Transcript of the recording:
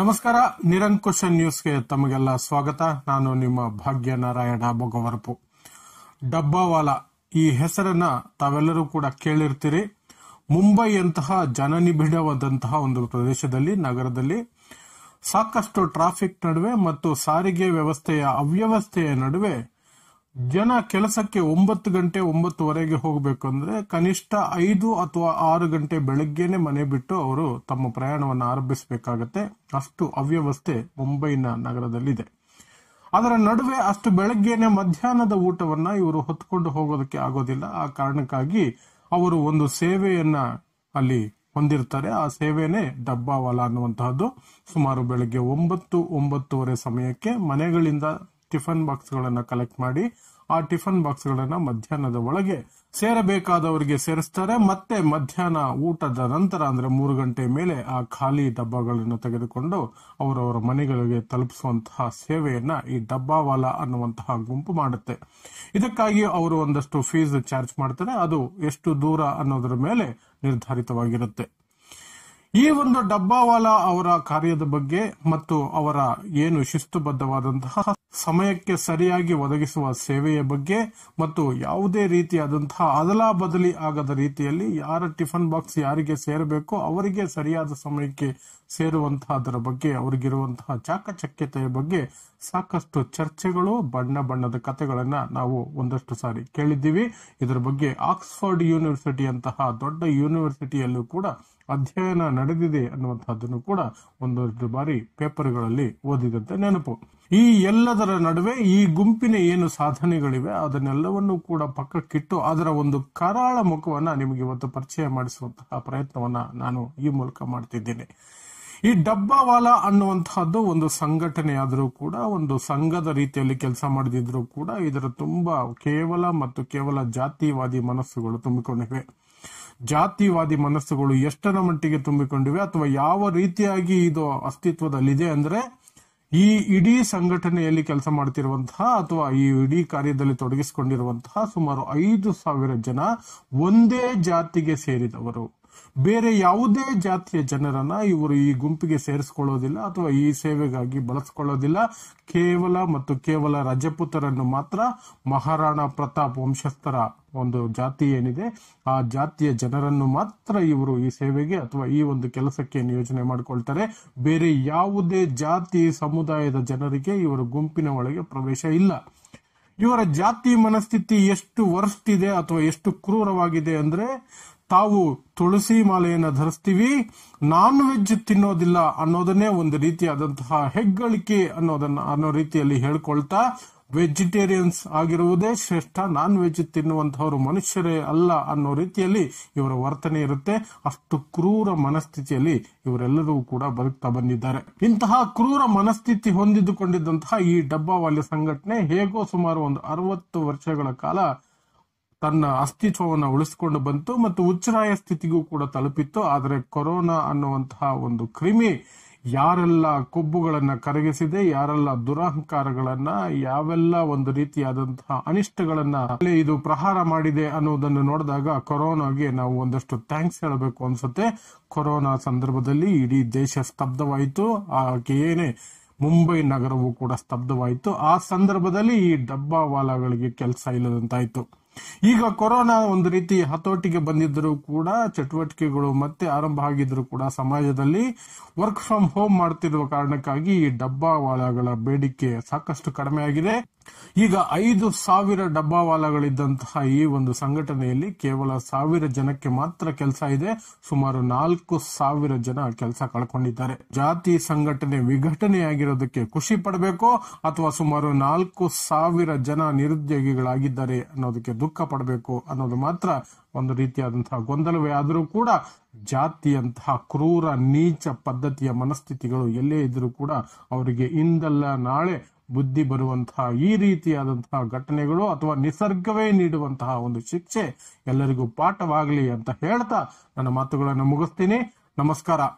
ನಮಸ್ಕಾರ ನಿರಂಕುಶ ನ್ಯೂಸ್ಗೆ ತಮಗೆಲ್ಲ ಸ್ವಾಗತ ನಾನು ನಿಮ್ಮ ಭಾಗ್ಯ ನಾರಾಯಣ ಬೊಗವರಪು ಡಬ್ಬಾವಾಲ ಈ ಹೆಸರನ್ನ ತಾವೆಲ್ಲರೂ ಕೂಡ ಕೇಳಿರ್ತೀರಿ ಮುಂಬೈಯಂತಹ ಜನನಿಬಿಡವಾದಂತಹ ಒಂದು ಪ್ರದೇಶದಲ್ಲಿ ನಗರದಲ್ಲಿ ಸಾಕಷ್ಟು ಟ್ರಾಫಿಕ್ ನಡುವೆ ಮತ್ತು ಸಾರಿಗೆ ವ್ಯವಸ್ಥೆಯ ಅವ್ಯವಸ್ಥೆಯ ನಡುವೆ ಜನ ಕೆಲಸಕ್ಕೆ ಒಂಬತ್ತು ಗಂಟೆ ಒಂಬತ್ತುವರೆಗೆ ಹೋಗಬೇಕು ಅಂದ್ರೆ ಕನಿಷ್ಠ ಐದು ಅಥವಾ ಆರು ಗಂಟೆ ಬೆಳಗ್ಗೆನೆ ಮನೆ ಬಿಟ್ಟು ಅವರು ತಮ್ಮ ಪ್ರಯಾಣವನ್ನು ಆರಂಭಿಸಬೇಕಾಗತ್ತೆ ಅಷ್ಟು ಅವ್ಯವಸ್ಥೆ ಮುಂಬೈನ ನಗರದಲ್ಲಿದೆ ಅದರ ನಡುವೆ ಅಷ್ಟು ಬೆಳಗ್ಗೆನೆ ಮಧ್ಯಾಹ್ನದ ಊಟವನ್ನ ಇವರು ಹೊತ್ಕೊಂಡು ಹೋಗೋದಕ್ಕೆ ಆಗೋದಿಲ್ಲ ಆ ಕಾರಣಕ್ಕಾಗಿ ಅವರು ಒಂದು ಸೇವೆಯನ್ನ ಅಲ್ಲಿ ಹೊಂದಿರ್ತಾರೆ ಆ ಸೇವೆನೆ ಡಬ್ಬಾವಾಲ ಅನ್ನುವಂತಹದ್ದು ಸುಮಾರು ಬೆಳಗ್ಗೆ ಒಂಬತ್ತು ಒಂಬತ್ತುವರೆ ಸಮಯಕ್ಕೆ ಮನೆಗಳಿಂದ ಟಿಫನ್ ಬಾಕ್ಸ್ಗಳನ್ನು ಕಲೆಕ್ಟ್ ಮಾಡಿ ಆ ಟಿಫನ್ ಬಾಕ್ಸ್ಗಳನ್ನು ಮಧ್ಯಾಹ್ನದ ಒಳಗೆ ಸೇರಬೇಕಾದವರಿಗೆ ಸೇರಿಸ್ತಾರೆ ಮತ್ತೆ ಮಧ್ಯಾಹ್ನ ಊಟದ ನಂತರ ಅಂದ್ರೆ ಮೂರು ಗಂಟೆ ಮೇಲೆ ಆ ಖಾಲಿ ಡಬ್ಬಗಳನ್ನು ತೆಗೆದುಕೊಂಡು ಅವರವರ ಮನೆಗಳಿಗೆ ತಲುಪಿಸುವಂತಹ ಸೇವೆಯನ್ನ ಈ ಡಬ್ಬಾವಾಲ ಅನ್ನುವಂತಹ ಗುಂಪು ಮಾಡುತ್ತೆ ಇದಕ್ಕಾಗಿ ಅವರು ಒಂದಷ್ಟು ಫೀಸ್ ಚಾರ್ಜ್ ಮಾಡ್ತಾರೆ ಅದು ಎಷ್ಟು ದೂರ ಅನ್ನೋದರ ಮೇಲೆ ನಿರ್ಧಾರಿತವಾಗಿರುತ್ತೆ ಈ ಒಂದು ಡಬ್ಬಾವಾಲ ಅವರ ಕಾರ್ಯದ ಬಗ್ಗೆ ಮತ್ತು ಅವರ ಏನು ಶಿಸ್ತುಬದ್ಧವಾದಂತಹ ಸಮಯಕ್ಕೆ ಸರಿಯಾಗಿ ಒದಗಿಸುವ ಸೇವೆಯ ಬಗ್ಗೆ ಮತ್ತು ಯಾವುದೇ ರೀತಿಯಾದಂತಹ ಅದಲಾ ಬದಲಿ ಆಗದ ರೀತಿಯಲ್ಲಿ ಯಾರ ಟಿಫನ್ ಬಾಕ್ಸ್ ಯಾರಿಗೆ ಸೇರಬೇಕು ಅವರಿಗೆ ಸರಿಯಾದ ಸಮಯಕ್ಕೆ ಅದರ ಬಗ್ಗೆ ಅವರಿಗಿರುವಂತಹ ಚಾಕಚಕ್ಯತೆಯ ಬಗ್ಗೆ ಸಾಕಷ್ಟು ಚರ್ಚೆಗಳು ಬಣ್ಣ ಬಣ್ಣದ ಕಥೆಗಳನ್ನ ನಾವು ಒಂದಷ್ಟು ಸಾರಿ ಕೇಳಿದ್ದೀವಿ ಇದರ ಬಗ್ಗೆ ಆಕ್ಸ್ಫರ್ಡ್ ಯೂನಿವರ್ಸಿಟಿ ಅಂತಹ ದೊಡ್ಡ ಯೂನಿವರ್ಸಿಟಿಯಲ್ಲೂ ಕೂಡ ಅಧ್ಯಯನ ನಡೆದಿದೆ ಅನ್ನುವಂತಹದ್ದನ್ನು ಕೂಡ ಒಂದೊಂದು ಬಾರಿ ಪೇಪರ್ಗಳಲ್ಲಿ ಓದಿದಂತೆ ನೆನಪು ಈ ಎಲ್ಲದರ ನಡುವೆ ಈ ಗುಂಪಿನ ಏನು ಸಾಧನೆಗಳಿವೆ ಅದನ್ನೆಲ್ಲವನ್ನು ಕೂಡ ಪಕ್ಕಕ್ಕಿಟ್ಟು ಅದರ ಒಂದು ಕರಾಳ ಮುಖವನ್ನ ನಿಮಗೆ ಇವತ್ತು ಪರಿಚಯ ಮಾಡಿಸುವಂತಹ ಪ್ರಯತ್ನವನ್ನ ನಾನು ಈ ಮೂಲಕ ಮಾಡ್ತಿದ್ದೇನೆ ಈ ಡಬ್ಬಾವಾಲಾ ಅನ್ನುವಂತಹದ್ದು ಒಂದು ಸಂಘಟನೆಯಾದರೂ ಕೂಡ ಒಂದು ಸಂಘದ ರೀತಿಯಲ್ಲಿ ಕೆಲಸ ಮಾಡದಿದ್ರೂ ಕೂಡ ಇದರ ತುಂಬಾ ಕೇವಲ ಮತ್ತು ಕೇವಲ ಜಾತಿವಾದಿ ಮನಸ್ಸುಗಳು ತುಂಬಿಕೊಂಡಿವೆ ಜಾತಿವಾದಿ ಮನಸ್ಸುಗಳು ಎಷ್ಟರ ಮಟ್ಟಿಗೆ ತುಂಬಿಕೊಂಡಿವೆ ಅಥವಾ ಯಾವ ರೀತಿಯಾಗಿ ಇದು ಅಸ್ತಿತ್ವದಲ್ಲಿದೆ ಅಂದ್ರೆ ಈ ಇಡೀ ಸಂಘಟನೆಯಲ್ಲಿ ಕೆಲಸ ಮಾಡ್ತಿರುವಂತಹ ಅಥವಾ ಈ ಇಡೀ ಕಾರ್ಯದಲ್ಲಿ ತೊಡಗಿಸಿಕೊಂಡಿರುವಂತಹ ಸುಮಾರು ಐದು ಸಾವಿರ ಜನ ಒಂದೇ ಜಾತಿಗೆ ಸೇರಿದವರು ಬೇರೆ ಯಾವುದೇ ಜಾತಿಯ ಜನರನ್ನ ಇವರು ಈ ಗುಂಪಿಗೆ ಸೇರಿಸ್ಕೊಳ್ಳೋದಿಲ್ಲ ಅಥವಾ ಈ ಸೇವೆಗಾಗಿ ಬಳಸ್ಕೊಳ್ಳೋದಿಲ್ಲ ಕೇವಲ ಮತ್ತು ಕೇವಲ ರಜಪುತರನ್ನು ಮಾತ್ರ ಮಹಾರಾಣಾ ಪ್ರತಾಪ್ ವಂಶಸ್ಥರ ಒಂದು ಜಾತಿ ಏನಿದೆ ಆ ಜಾತಿಯ ಜನರನ್ನು ಮಾತ್ರ ಇವರು ಈ ಸೇವೆಗೆ ಅಥವಾ ಈ ಒಂದು ಕೆಲಸಕ್ಕೆ ನಿಯೋಜನೆ ಮಾಡಿಕೊಳ್ತಾರೆ ಬೇರೆ ಯಾವುದೇ ಜಾತಿ ಸಮುದಾಯದ ಜನರಿಗೆ ಇವರ ಗುಂಪಿನ ಒಳಗೆ ಪ್ರವೇಶ ಇಲ್ಲ ಇವರ ಜಾತಿ ಮನಸ್ಥಿತಿ ಎಷ್ಟು ವರ್ಸ್ಟ್ ಇದೆ ಅಥವಾ ಎಷ್ಟು ಕ್ರೂರವಾಗಿದೆ ಅಂದ್ರೆ ತಾವು ತುಳಸಿ ಮಾಲೆಯನ್ನು ಧರಿಸ್ತೀವಿ ನಾನ್ ವೆಜ್ ತಿನ್ನೋದಿಲ್ಲ ಅನ್ನೋದನ್ನೇ ಒಂದು ರೀತಿಯಾದಂತಹ ಹೆಗ್ಗಳಿಕೆ ಅನ್ನೋದನ್ನ ಅನ್ನೋ ರೀತಿಯಲ್ಲಿ ಹೇಳ್ಕೊಳ್ತಾ ವೆಜಿಟೇರಿಯನ್ಸ್ ಆಗಿರುವುದೇ ಶ್ರೇಷ್ಠ ನಾನ್ ವೆಜ್ ತಿನ್ನುವಂತಹವರು ಮನುಷ್ಯರೇ ಅಲ್ಲ ಅನ್ನೋ ರೀತಿಯಲ್ಲಿ ಇವರ ವರ್ತನೆ ಇರುತ್ತೆ ಅಷ್ಟು ಕ್ರೂರ ಮನಸ್ಥಿತಿಯಲ್ಲಿ ಇವರೆಲ್ಲರೂ ಕೂಡ ಬದುಕ್ತಾ ಬಂದಿದ್ದಾರೆ ಇಂತಹ ಕ್ರೂರ ಮನಸ್ಥಿತಿ ಹೊಂದಿದ್ದುಕೊಂಡಿದ್ದಂತಹ ಈ ಡಬ್ಬಾವಾಲಿ ಸಂಘಟನೆ ಹೇಗೋ ಸುಮಾರು ಒಂದು ಅರವತ್ತು ವರ್ಷಗಳ ಕಾಲ ತನ್ನ ಅಸ್ತಿತ್ವವನ್ನು ಉಳಿಸಿಕೊಂಡು ಬಂತು ಮತ್ತು ಉಚ್ಚರಾಯ ಸ್ಥಿತಿಗೂ ಕೂಡ ತಲುಪಿತ್ತು ಆದರೆ ಕೊರೋನಾ ಅನ್ನುವಂತಹ ಒಂದು ಕ್ರಿಮಿ ಯಾರೆಲ್ಲ ಕೊಬ್ಬುಗಳನ್ನ ಕರಗಿಸಿದೆ ಯಾರೆಲ್ಲ ದುರಹಂಕಾರಗಳನ್ನ ಯಾವೆಲ್ಲ ಒಂದು ರೀತಿಯಾದಂತಹ ಅನಿಷ್ಟಗಳನ್ನ ಇದು ಪ್ರಹಾರ ಮಾಡಿದೆ ಅನ್ನೋದನ್ನು ನೋಡಿದಾಗ ಕೊರೋನಾಗೆ ನಾವು ಒಂದಷ್ಟು ಥ್ಯಾಂಕ್ಸ್ ಹೇಳಬೇಕು ಅನ್ಸುತ್ತೆ ಕೊರೋನಾ ಸಂದರ್ಭದಲ್ಲಿ ಇಡೀ ದೇಶ ಸ್ತಬ್ಧವಾಯಿತು ಏನೇ ಮುಂಬೈ ನಗರವೂ ಕೂಡ ಸ್ತಬ್ಧವಾಯಿತು ಆ ಸಂದರ್ಭದಲ್ಲಿ ಈ ಡಬ್ಬಾವಾಲಾಗಳಿಗೆ ಕೆಲಸ ಇಲ್ಲದಂತಾಯಿತು ಈಗ ಕೊರೋನಾ ಒಂದು ರೀತಿ ಹತೋಟಿಗೆ ಬಂದಿದ್ದರೂ ಕೂಡ ಚಟುವಟಿಕೆಗಳು ಮತ್ತೆ ಆರಂಭ ಆಗಿದ್ರು ಕೂಡ ಸಮಾಜದಲ್ಲಿ ವರ್ಕ್ ಫ್ರಮ್ ಹೋಮ್ ಮಾಡ್ತಿರುವ ಕಾರಣಕ್ಕಾಗಿ ಈ ಡಬ್ಬಾವಾಲಾಗಳ ಬೇಡಿಕೆ ಸಾಕಷ್ಟು ಕಡಿಮೆ ಆಗಿದೆ ಈಗ ಐದು ಸಾವಿರ ಡಬ್ಬಾವಾಲಾಗಳಿದ್ದಂತಹ ಈ ಒಂದು ಸಂಘಟನೆಯಲ್ಲಿ ಕೇವಲ ಸಾವಿರ ಜನಕ್ಕೆ ಮಾತ್ರ ಕೆಲಸ ಇದೆ ಸುಮಾರು ನಾಲ್ಕು ಸಾವಿರ ಜನ ಕೆಲಸ ಕಳ್ಕೊಂಡಿದ್ದಾರೆ ಜಾತಿ ಸಂಘಟನೆ ವಿಘಟನೆಯಾಗಿರೋದಕ್ಕೆ ಖುಷಿ ಪಡಬೇಕು ಅಥವಾ ಸುಮಾರು ನಾಲ್ಕು ಸಾವಿರ ಜನ ನಿರುದ್ಯೋಗಿಗಳಾಗಿದ್ದಾರೆ ಅನ್ನೋದಕ್ಕೆ ದುಃಖ ಪಡಬೇಕು ಅನ್ನೋದು ಮಾತ್ರ ಒಂದು ರೀತಿಯಾದಂತಹ ಗೊಂದಲವೇ ಆದರೂ ಕೂಡ ಜಾತಿಯಂತಹ ಕ್ರೂರ ನೀಚ ಪದ್ಧತಿಯ ಮನಸ್ಥಿತಿಗಳು ಎಲ್ಲೇ ಇದ್ರೂ ಕೂಡ ಅವರಿಗೆ ಇಂದಲ್ಲ ನಾಳೆ ಬುದ್ಧಿ ಬರುವಂತಹ ಈ ರೀತಿಯಾದಂತಹ ಘಟನೆಗಳು ಅಥವಾ ನಿಸರ್ಗವೇ ನೀಡುವಂತಹ ಒಂದು ಶಿಕ್ಷೆ ಎಲ್ಲರಿಗೂ ಪಾಠವಾಗಲಿ ಅಂತ ಹೇಳ್ತಾ ನನ್ನ ಮಾತುಗಳನ್ನು ಮುಗಿಸ್ತೀನಿ ನಮಸ್ಕಾರ